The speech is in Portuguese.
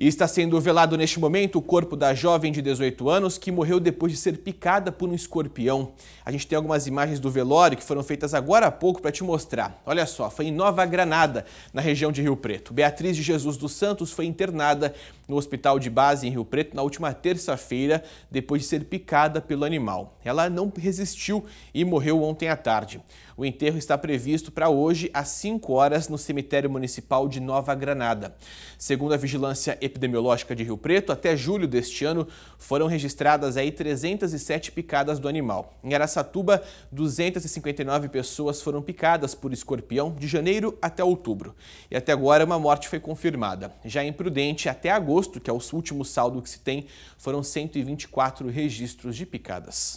E está sendo velado neste momento o corpo da jovem de 18 anos que morreu depois de ser picada por um escorpião. A gente tem algumas imagens do velório que foram feitas agora há pouco para te mostrar. Olha só, foi em Nova Granada, na região de Rio Preto. Beatriz de Jesus dos Santos foi internada no hospital de base em Rio Preto na última terça-feira, depois de ser picada pelo animal. Ela não resistiu e morreu ontem à tarde. O enterro está previsto para hoje às 5 horas no cemitério municipal de Nova Granada. Segundo a vigilância Epidemiológica de Rio Preto, até julho deste ano, foram registradas aí 307 picadas do animal. Em Araçatuba, 259 pessoas foram picadas por escorpião de janeiro até outubro. E até agora uma morte foi confirmada. Já em Prudente, até agosto, que é o último saldo que se tem, foram 124 registros de picadas.